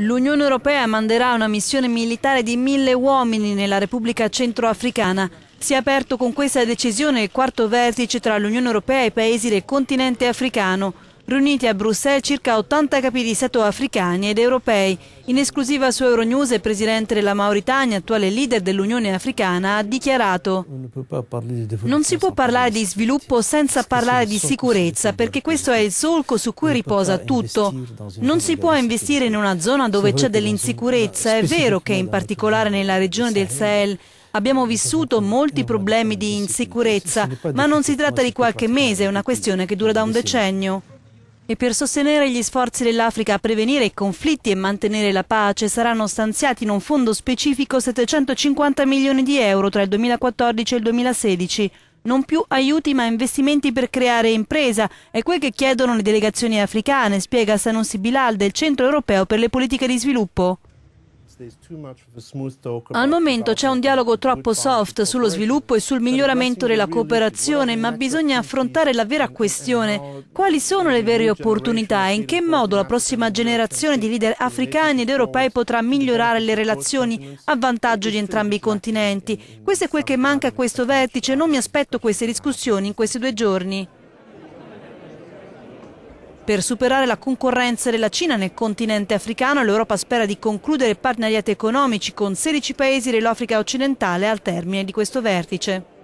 L'Unione Europea manderà una missione militare di mille uomini nella Repubblica Centroafricana. Si è aperto con questa decisione il quarto vertice tra l'Unione Europea e i paesi del continente africano riuniti a Bruxelles circa 80 capi di Stato africani ed europei. In esclusiva su Euronews il presidente della Mauritania, attuale leader dell'Unione Africana, ha dichiarato Non si può parlare di sviluppo senza parlare di sicurezza perché questo è il solco su cui riposa tutto. Non si può investire in una zona dove c'è dell'insicurezza, è vero che in particolare nella regione del Sahel Abbiamo vissuto molti problemi di insicurezza, ma non si tratta di qualche mese, è una questione che dura da un decennio. E per sostenere gli sforzi dell'Africa a prevenire i conflitti e mantenere la pace saranno stanziati in un fondo specifico 750 milioni di euro tra il 2014 e il 2016. Non più aiuti ma investimenti per creare impresa è quel che chiedono le delegazioni africane, spiega Sanussi Bilal del Centro Europeo per le Politiche di Sviluppo. Al momento c'è un dialogo troppo soft sullo sviluppo e sul miglioramento della cooperazione, ma bisogna affrontare la vera questione. Quali sono le vere opportunità e in che modo la prossima generazione di leader africani ed europei potrà migliorare le relazioni a vantaggio di entrambi i continenti? Questo è quel che manca a questo vertice non mi aspetto queste discussioni in questi due giorni. Per superare la concorrenza della Cina nel continente africano, l'Europa spera di concludere partenariati economici con 16 paesi dell'Africa occidentale al termine di questo vertice.